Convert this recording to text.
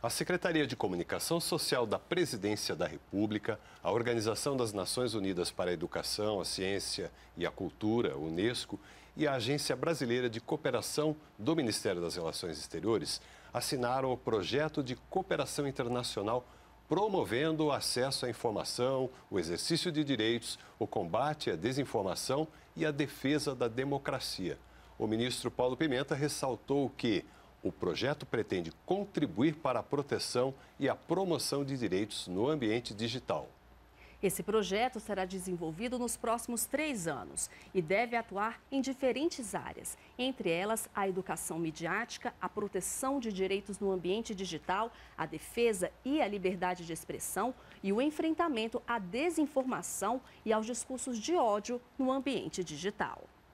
A Secretaria de Comunicação Social da Presidência da República, a Organização das Nações Unidas para a Educação, a Ciência e a Cultura, Unesco, e a Agência Brasileira de Cooperação do Ministério das Relações Exteriores assinaram o projeto de cooperação internacional promovendo o acesso à informação, o exercício de direitos, o combate à desinformação e a defesa da democracia. O ministro Paulo Pimenta ressaltou que o projeto pretende contribuir para a proteção e a promoção de direitos no ambiente digital. Esse projeto será desenvolvido nos próximos três anos e deve atuar em diferentes áreas, entre elas a educação midiática, a proteção de direitos no ambiente digital, a defesa e a liberdade de expressão e o enfrentamento à desinformação e aos discursos de ódio no ambiente digital.